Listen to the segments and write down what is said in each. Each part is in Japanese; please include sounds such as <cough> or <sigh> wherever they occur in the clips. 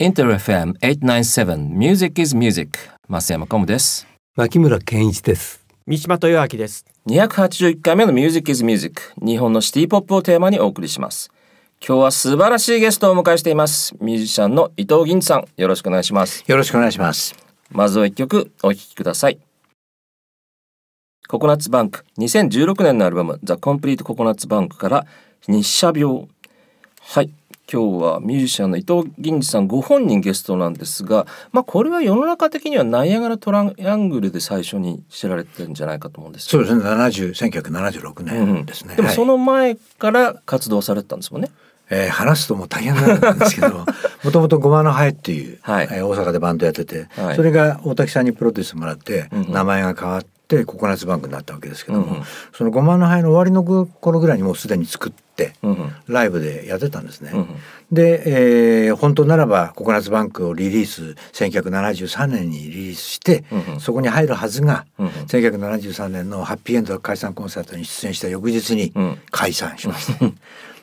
インター FM897 Music is Music 増山コムです牧村健一です三島豊明です281回目の Music is Music 日本のシティポップをテーマにお送りします今日は素晴らしいゲストをお迎えしていますミュージシャンの伊藤銀さんよろしくお願いしますよろしくお願いしますまずは一曲お聴きくださいココナッツバンク2016年のアルバム The Complete Coconuts Bank から日射病はい今日はミュージシャンの伊藤銀次さんご本人ゲストなんですが、まあ、これは世の中的にはナイアガラトライアングルで最初に知られてるんじゃないかと思うんですそうですね1976年ですね、うん、でもその前から活動されてたんですもんね、えー、話すともう大変なんですけど <laughs> もともと「ごまのハエ」っていう、はい、えー、大阪でバンドやってて、はい、それが大滝さんにプロデュースもらって、名前が変わってってココナッツバンクになったわけですけども、うんうん、その5万の杯の終わりの頃ぐらいにもうすでに作って、うんうん、ライブでやってたんですね。うんうん、で、えー、本当ならばココナッツバンクをリリース1973年にリリースして、うんうん、そこに入るはずが、うんうん、1973年のハッピーエンド解散コンサートに出演した翌日に解散しました。う <laughs> ん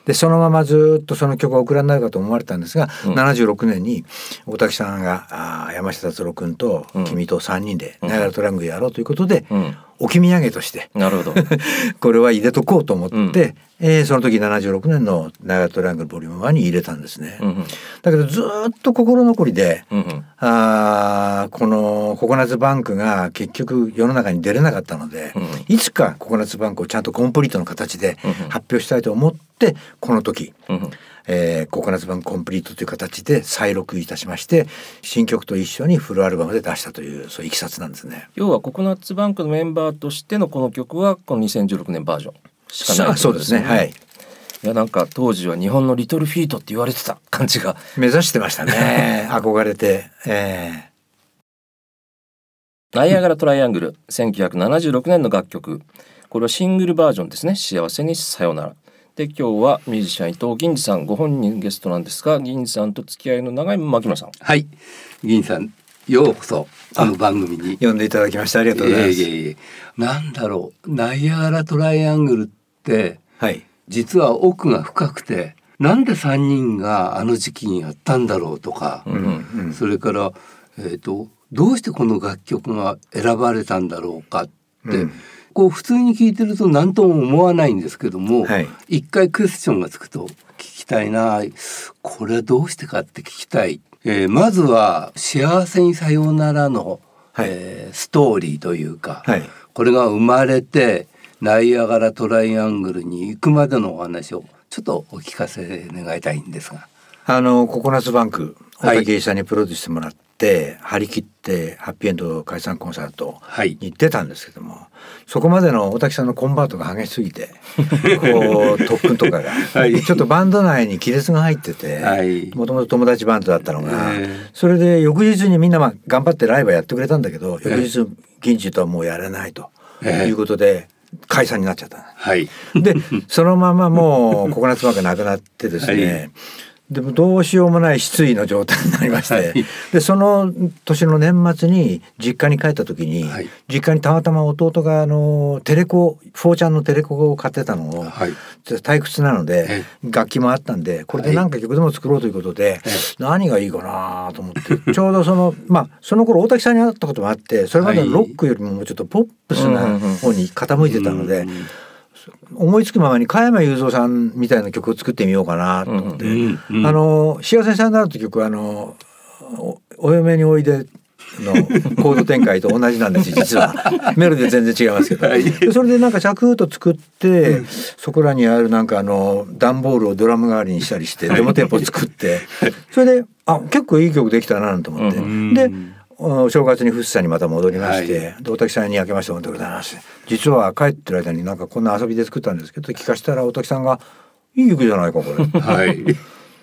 でそのままずっとその曲がお蔵になるかと思われたんですが、うん、76年に大滝さんがあ山下達郎君と君と3人で「ナイラトラング」やろうということで、うん、置き土産としてなるほど <laughs> これは入れとこうと思って、うん、えー、その時76年の「ナイラトラング」ボリューム1に入れたんですね。うんうん、だけどずっと心残りで、うんうん、あこのココナッツバンクが結局世の中に出れなかったので、うんうん、いつかココナッツバンクをちゃんとコンプリートの形で発表したいと思ってってこの時、うん、えー、ココナッツ版コンプリートという形で再録いたしまして新曲と一緒にフルアルバムで出したというそういきさつなんですね要はココナッツバンクのメンバーとしてのこの曲はこの2016年バージョンしかない、ね、そうですねはいいやなんか当時は日本のリトルフィートって言われてた感じが <laughs> 目指してましたね <laughs> 憧れてええーナイアガラトライアングル1976年の楽曲これはシングルバージョンですね「幸せにさよなら」で今日はミュージシャン伊藤銀次さんご本人ゲストなんですが銀次さんと付き合いの長い牧野さんはい銀次さんようこそあの番組に呼んでいただきましてありがとうございます、えーえー、なんだろうナイアガラトライアングルって、はい、実は奥が深くてなんで三人があの時期にやったんだろうとか、うんうんそれから、えーと、とどうしてこの楽曲が選ばれたんだろうかって、うんこう普通に聞いてると何とも思わないんですけども、はい、一回クエスチョンがつくと聞きたいなこれはどうしてかって聞きたい、えー、まずは「幸せにさようならの」はい、えー、ストーリーというか、はい、これが生まれてナイアガラトライアングルに行くまでのお話をちょっとお聞かせ願いたいんですが。あのココナッツバンク大竹さんにプロデュースしてもらっって張り切ってハッピーエンド解散コンサートに出たんですけども、はい、そこまでの大滝さんのコンバートが激しすぎて <laughs> こう特訓とかが、はい、ちょっとバンド内に亀裂が入っててもともと友達バンドだったのが、えー、それで翌日にみんな頑張ってライブやってくれたんだけど翌日銀次とはもうやれないということで。えー解散になっちゃった。はい、でそのままもうココナッツバーがなくなってですね、はい、でもどうしようもない失意の状態になりまして、はい、でその年の年末に実家に帰った時に、はい、実家にたまたま弟があのテレコフォーちゃんのテレコを買ってたのを、はい、退屈なので楽器もあったんでこれで何か曲でも作ろうということで、何がいいかなと思って <laughs> ちょうどそのまあその頃大滝さんに会ったこともあってそれまでロックよりももうちょっとポップスな方に傾いてたので。思いつくままに加山雄三さんみたいな曲を作ってみようかなと思って、あの幸せさんだ」って曲あのお嫁においでのコード展開と同じなんです <laughs> 実はメロディー全然違いますけど、はい、それでなんかサクッと作って、うん、そこらにあるなんかあの段ボールをドラム代わりにしたりしてデモテープを作って、はい、それであ結構いい曲できたなと思って、うん、でお正月に士山にまた戻りまして、はい、大滝さんに「明けましておめでとうございます」実は帰ってる間になんかこんな遊びで作ったんですけど聞かしたら大滝さんが「いい曲じゃないかこれ」<laughs> はい、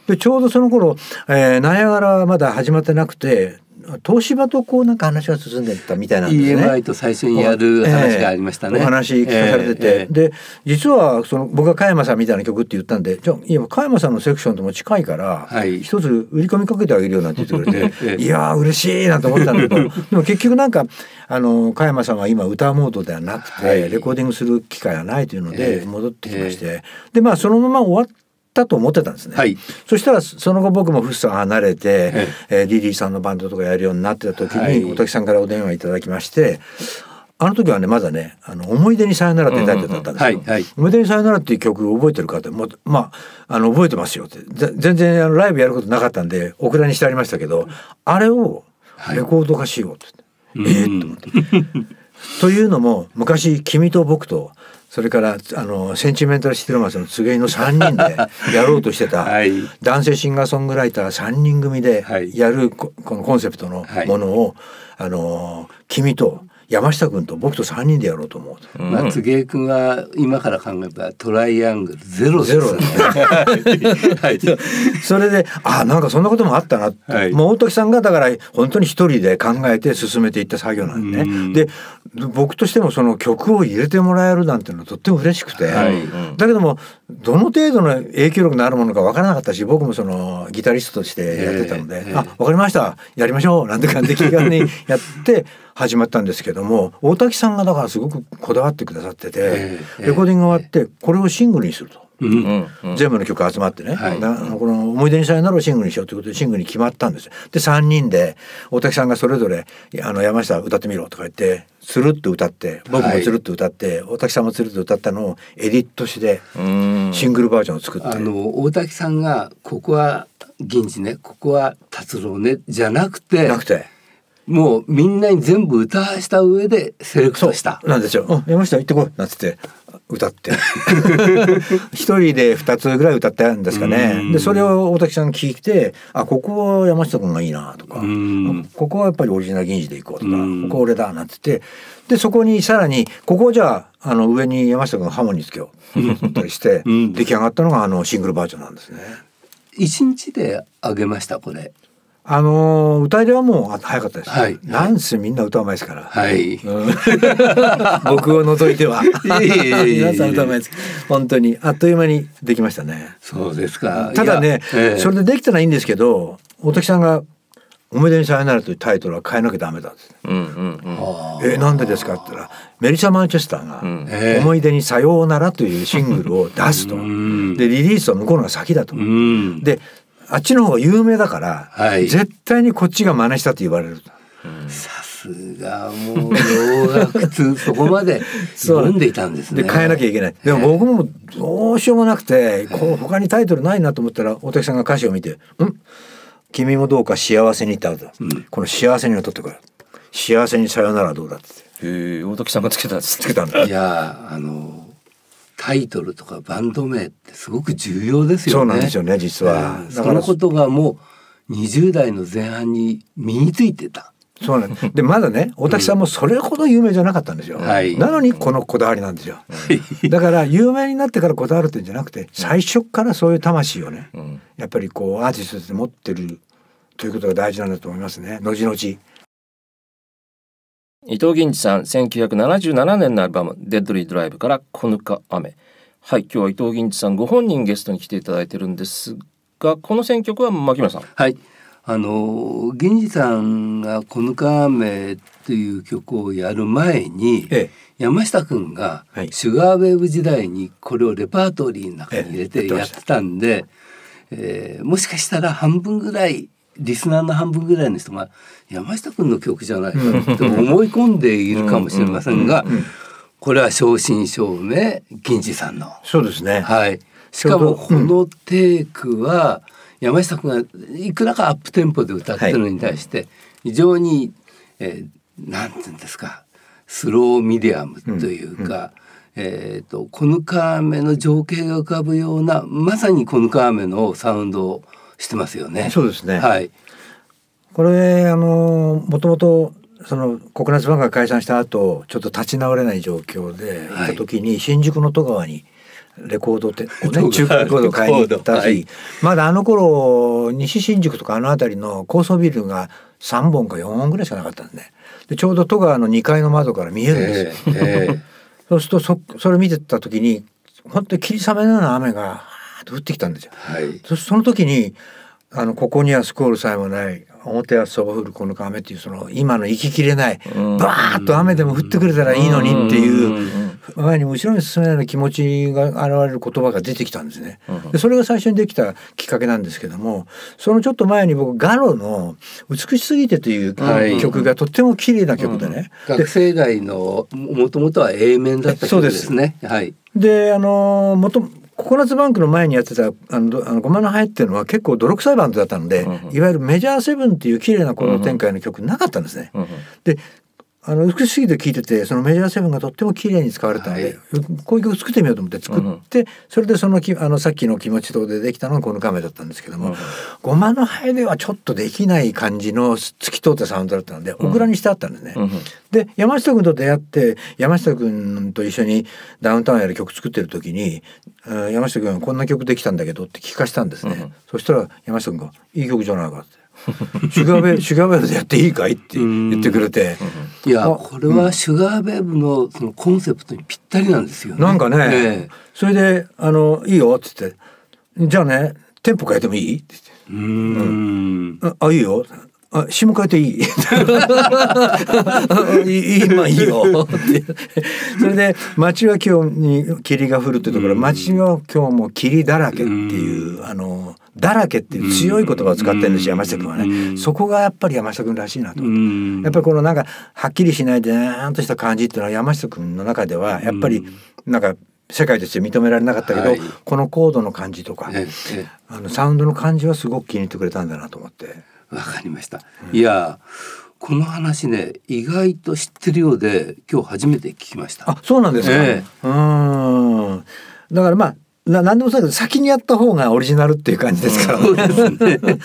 でちょうどその頃、えー、ナアガラまだ始まってなくて東芝とこうなんか話が進んでたみたいなんですね。EMI と最初にやる話がありましたね。えー、お話聞かされてて、えー、で実はその僕が加山さんみたいな曲って言ったんでじゃ今加山さんのセクションとも近いから、はい、一つ売り込みかけてあげるよなんて言ってくれて、<laughs> いやー嬉しいなと思ったんだけど <laughs> でも結局なんかあの加山さんは今歌うモードではなくて、はい、レコーディングする機会がないというので戻ってきまして、でまあそのまま終わたと思ってたんですね、はい、そしたらその後僕もフッサ離れて、はい、えー、リリーさんのバンドとかやるようになってた時に、は小滝さんからお電話いただきましてあの時はねまだね「あの思い出にさよなら」ってタイトルだったんですけど「思い出にさよなら」っていう曲覚えてるかってもまああの覚えてますよって全然あのライブやることなかったんでオクラにしてありましたけどあれをレコード化しようってって、はい、ええと思って。<laughs> というのも昔「君と僕と」それからあのセンチメンタルシティロマンスのつげの3人で <laughs> やろうとしてた、男性シンガーソングライター3人組でやるこ、のコンセプトのものを、あの君と山下君と僕と3人でやろうと思う、うん、まあ、君は今から考えたらトライアングルゼロゼロ、はい、<laughs> それであなんかそんなこともあったなって、はい、もう大時さんがだから本当に一人で考えて進めていった作業なんでね、うん、で僕としてもその曲を入れてもらえるなんていうのはとっても嬉しくて、はいうん、だけどもどの程度の影響力のあるものか分からなかったし僕もそのギタリストとしてやってたので「えー、あ分かりましたやりましょう」なんて感じで気軽にやって始まったんですけども大滝さんがだからすごくこだわってくださってて、レコーディング終わってこれをシングルにすると。うん全部の曲集まってね、はい、この思い出にさえならシングルにしようということでシングルに決まったんですで3人で大滝さんがそれぞれ「あの山下歌ってみろ」とか言ってつるっと歌って僕もつるっと歌って、はい、大滝さんもつるっと歌ったのをエディットしてシングルバージョンを作ってあの大滝さんが「ここは銀次ねここは達郎ね」じゃなくて。なくてもうみんなに全部歌わした上でセレクトした。なんですよ。う山下行ってこい。なんつって。歌って <laughs> 一人で二つぐらい歌っるんですかねでそれを大滝さん聞いてあここは山下君がいいなとかここはやっぱりオリジナル銀次でいこうとかここ俺だなんて言ってでそこにさらにここじゃああの上に山下君がハモにつけようとったりしてうん、出来上がったのがあのシングルバージョンなんですね。一日で上げましたこれあの歌いれはもう早かったです、はい、なんせみんな歌うまいですから、はい、うん、<laughs> 僕を除いては皆さん歌うまいです本当にあっという間にできましたねそうですかただね、えー、それでできたらいいんですけど大滝さんが「おめでにさよなら」というタイトルは変えなきゃダメだんでうんうんうん、えなんでですかって言ったらメリャ・マンチェスターが「思い出にさようなら」というシングルを出すと、うん、でリリースは向こうのが先だと、うん、であっちの方が有名だから、はい、絶対にこっちが真似したと言われると。うんすがもう洋楽通 <laughs> そこまで読んでいたんですね。で変えなきゃいけない。でも僕もどうしようもなくて、こう他にタイトルないなと思ったら大竹さんが歌詞を見て「うん君もどうか幸せに」ってあると、うん、この「幸せに」を取ってくる「幸せにさよならどうだ」って。へえ大滝さんがつけたんですつけたんだ。いやあのタイトルとかバンド名ってすごく重要ですよね。そうなんですよね実は、えー、そのことがもう20代の前半に身についてた。そうなんででまだね大滝さんもそれほど有名じゃなかったんですよ、うんなのにこのこだわりなんですよ、だから有名になってからこだわるってんじゃなくて最初からそういう魂をね、うん、やっぱりこうアーティストで持ってるということが大事なんだと思いますね後々。伊藤銀次さん1977年のアルバム「デッドリードライブ」から「こぬか雨」はい今日は伊藤銀次さんご本人ゲストに来ていただいてるんですがこの選曲は牧村さん。はいあの銀次さんが「こぬか雨」という曲をやる前に、ええ、山下君がシュガーウェーブ時代にこれをレパートリーの中に入れてやってたんで、えええー、もしかしたら半分ぐらいリスナーの半分ぐらいの人が山下君の曲じゃないかって思い込んでいるかもしれませんがこれは正真正銘銀次さんの。そうですね、はい、しかもこのテイクは山下君がいくらかアップテンポで歌ってるのに対して非常に、えー、なんていうんですかスローミディアムというか。えーと、このカーメの情景が浮かぶようなまさにこのカーメのサウンドをしてますよね。そうですね。はい。これあのもともとその国立バンが解散した後ちょっと立ち直れない状況で行った時に、はい、新宿の戸川にレコードって <laughs> 中古レコード買いに行ったし、はい、まだあの頃西新宿とかあの辺りの高層ビルが3本か4本ぐらいしかなかったんで,、でちょうど戸川の2階の窓から見えるんですよ。えーえー、<laughs> そうするとそそれ見てた時に本当に霧雨のような雨がと降ってきたんですよ。はい、その時にあのここにはスコールさえもない表はそば降るこの雨っていうその今の行ききれないバーッと雨でも降ってくれたらいいのにっていう前に後ろに進めないような気持ちが現れる言葉が出てきたんですね。でそれが最初にできたきっかけなんですけどもそのちょっと前に僕ガロの「美しすぎて」という曲がとっても綺麗な曲でね。はいうん、学生のもともとは A 面だった曲ですね。そうですはい、であのー、もとココナッツバンクの前にやってたあのあのごまのエっていうのは結構泥臭いバンドだったので、うん、いわゆるメジャーセブンっていう綺麗なこの展開の曲なかったんですね。うんうん、であの美しすぎて聞いててそのメジャーセブンがとっても綺麗に使われたので、はい、こういう曲作ってみようと思って作って、うん、それでそのきあのさっきの「気持ちと」でできたのがこの画面だったんですけども、うん、の葉ではちょっとできない感じの透き通ったサウンドだったのでオクラにしてあったんですね。うん、で山下君と出会って山下君と一緒にダウンタウンやる曲作ってる時に「山下君こんな曲できたんだけど」って聞かしたんですね。そしたら山下君が「いい曲じゃないか」って。シュガーベシュガーベブでやっていいかいって言ってくれて。いやこれはシュガーベーブのそのコンセプトにぴったりなんですよね。なんかね、それであのいいよっつって、じゃあねテンポ変えてもいいって言って、うんあいいよ。あ、下も変えていい。<laughs> いいいよ。それで、街は今日に霧が降るってところ、街は今日も霧だらけっていう、あの、だらけっていう強い言葉を使ってるんです山下君はね、そこがやっぱり山下君らしいなと、やっぱりこのなんかはっきりしないでーんとした感じっていうのは山下君の中ではやっぱりなんか世界として認められなかったけど、はい、このコードの感じとか、あのサウンドの感じはすごく気に入ってくれたんだなと思って。わかりました、うん、いやこの話ね意外と知ってるようで今日初めて聞きました。あそうなんですか、えー、うんだからまあな何でもそうだけど先にやった方がオリジナルっていう感じですから、ね、<laughs> だか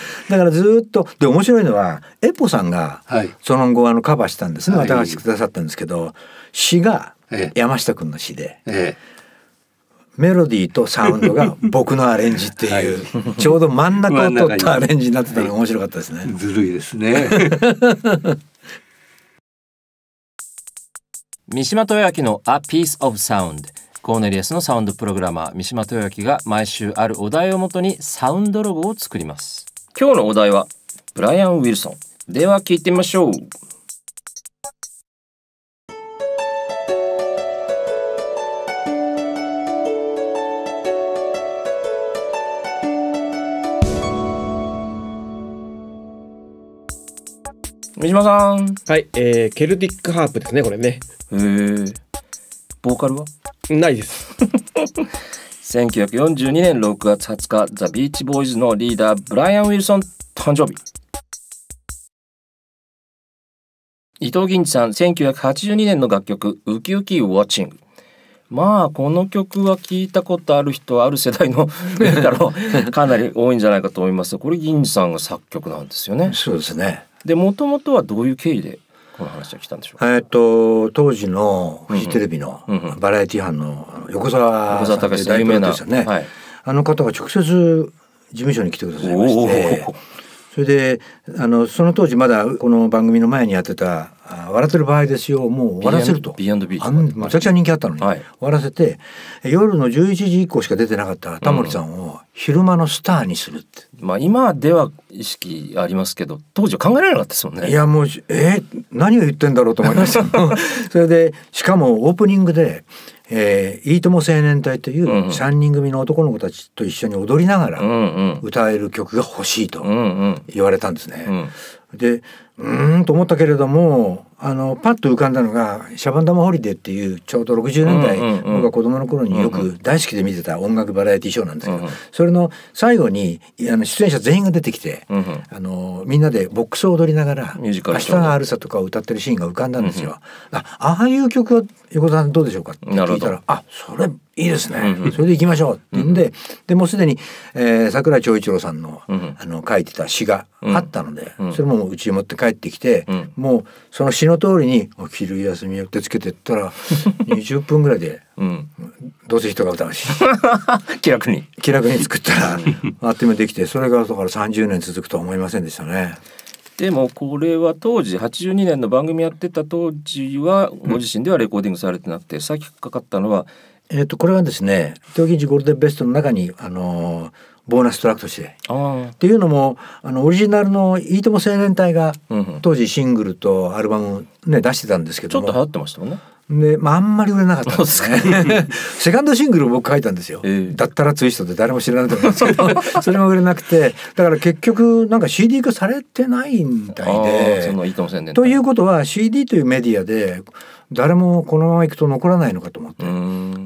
らずっとで面白いのはエポさんがその後あのカバーしたんですね、はい、渡してくださったんですけど詩が山下君の詩で、ええ、メロディーとサウンドが <laughs> 僕のアレンジっていう、はい、ちょうど真ん中を取ったアレンジになってたのが面白かったですね。ずるいですね <laughs> 三島豊明の「A Piece of Sound」コーネリアスのサウンドプログラマー三島豊明が毎週あるお題をもとにサウンドロゴを作ります今日のお題はブライアン・ウィルソンでは聞いてみましょう三島さんはい、えー、ケルティックハープですねこれねへえボーカルはないです1942年6月20日ザ・ビーチボーイズのリーダーブライアン・ウィルソン誕生日伊藤銀次さん1982年の楽曲「ウキウキウォッチング」まあこの曲は聞いたことある人はある世代のだろうかなり多いんじゃないかと思いますこれ銀次さんが作曲なんですよね。そうですねでもともとはどういう経緯でこの話は来たんでしょうえっと当時のフジテレビのバラエティ班の横澤さんって大有名な、ねはい、あの方が直接事務所に来てくださいまして。それであのその当時まだこの番組の前にやってた「笑ってる場合ですよもう終わらせると」B&B めちゃくちゃ人気あったのに、はい、終わらせて夜の11時以降しか出てなかったタモリさんを昼間のスターにするって、うん、まあ今では意識ありますけど当時は考えられなかったですもんねいやもうえー、何を言ってんだろうと思いました <laughs> それでしかもオープニングで「えー、いいとも青年隊という3人組の男の子たちと一緒に踊りながら歌える曲が欲しいと言われたんですね。でうんと思ったけれどもあのパッと浮かんだのが「シャボン玉ホリデー」っていうちょうど60年代、うんうん、僕が子供の頃によく大好きで見てた音楽バラエティーショーなんですけど、うんうん、それの最後にあの出演者全員が出てきて、うんうん、あのみんなでボックスを踊りながら「明日があるさ」とかを歌ってるシーンが浮かんだんですよ。うんうん、ああいう曲は横田さんどうでしょうかって聞いたら「あそれいいですね、うんうん、それでいきましょう」って言うんで、うん、でもうすでに、えー、桜井長一郎さんのうんうん、あの書いてた詩があったので、それもうちに持って帰ってきて、もうその詩の通りに「お昼休みよ」ってつけてったら20 <laughs> 分ぐらいで、うん、どうせ人が歌うし <laughs> 気楽に気楽に作ったらあっという間できてそれがだから30年続くとは思いませんでしたね。でもこれは当時82年の番組やってた当時はご自身ではレコーディングされてなくて、うん、さっきかかったのはえっとこれはですね東京時ゴールデンベストの中にあのボーナストラックとして。っていうのもあのオリジナルの「いいとも青年隊」が当時シングルとアルバム、ね、出してたんですけどもちょっと流行ってましたもんね。で、まあ、あんまり売れなかったんですね。<laughs> セカンドシングルを僕書いたんですよ。えー、だったらツイストで誰も知らないと思うんですけど、<laughs> それも売れなくて、だから結局なんか CD 化されてないみたいで。そのいいかもしれない。ということは CD というメディアで誰もこのままいくと残らないのかと思って。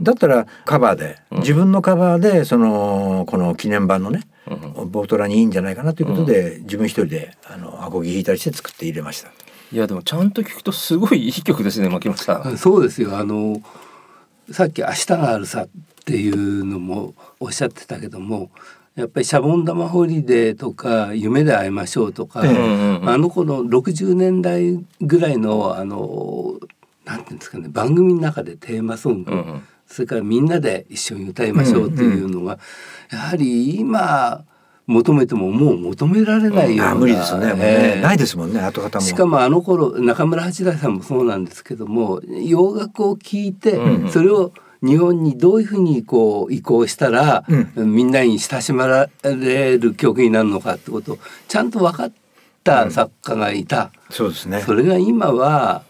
だったらカバーで、自分のカバーでそのこの記念版のね、うん、ボートラにいいんじゃないかなということで、うん、自分一人であのアコギ弾いたりして作って入れました。いやでもちゃんと聞くとすごいいい曲ですね牧野さん。そうですよあのさっき「明日があるさ」っていうのもおっしゃってたけどもやっぱり「シャボン玉ホリデー」とか「夢で会いましょう」とか、あの子の60年代ぐらいのあのなんていうんですかね番組の中でテーマソング、うんうん、それからみんなで一緒に歌いましょうっていうのが、やはり今求めてももう求められないような、うん、無理ですよね、えー、ないですもんね後方もしかもあの頃中村八大さんもそうなんですけども洋楽を聞いて、それを日本にどういうふうにこう移行したら、うん、みんなに親しまれる曲になるのかってことをちゃんと分かった作家がいた、うん、そうですねそれが今は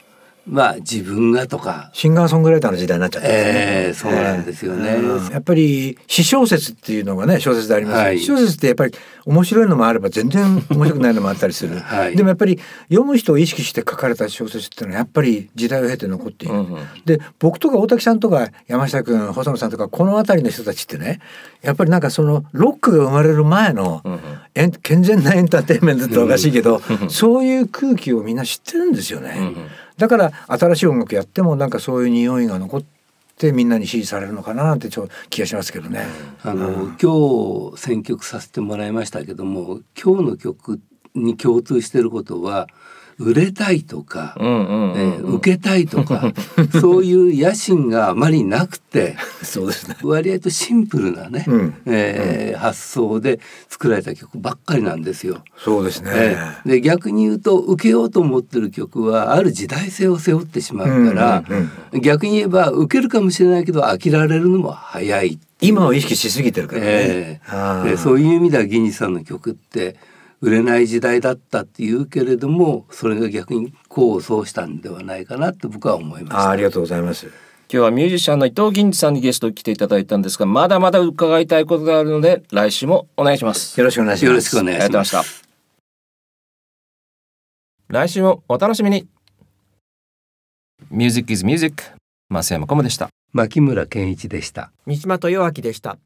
まあ自分がとかシンガーソングライターの時代になっちゃった、えー、そうなんですよね、えーやっぱり詩小説っていうのがね小説であります、はい、小説ってやっぱり面白いのもあれば全然面白くないのもあったりする、<laughs> はい、でもやっぱり読む人を意識して書かれた小説っていうのはやっぱり時代を経て残っている、うんうん、で僕とか大滝さんとか山下君細野さんとかこの辺りの人たちってねやっぱりなんかそのロックが生まれる前の、うんうん健全なエンターテインメントっておかしいけど、そういう空気をみんな知ってるんですよね。うんだから新しい音楽やってもなんかそういう匂いが残ってみんなに支持されるのかなってちょ気がしますけどね。あの、うん、今日選曲させてもらいましたけども今日の曲に共通してることは売れたいとか、うんうんうんうん、受けたいとか <laughs> そういう野心があまりなくてそうです、ね、割合とシンプルなね、うん、えー発想で作られた曲ばっかりなんですよ。そうですね、えー、で逆に言うと受けようと思ってる曲はある時代性を背負ってしまうから、うんうんうん、逆に言えば受けるかもしれないけど飽きられるのも早い今を意識しすぎてるからね、えー、そういう意味ではギニさんの曲って売れない時代だったっていうけれどもそれが逆に功を奏したんではないかなと僕は思いますあありがとうございます今日はミュージシャンの伊藤銀次さんにゲスト来ていただいたんですがまだまだ伺いたいことがあるので来週もお願いしますよろしくお願いしますよろしくお願いします来週もお楽しみにミュージックイズミュージック増山コムでした牧村健一でした三島豊明でした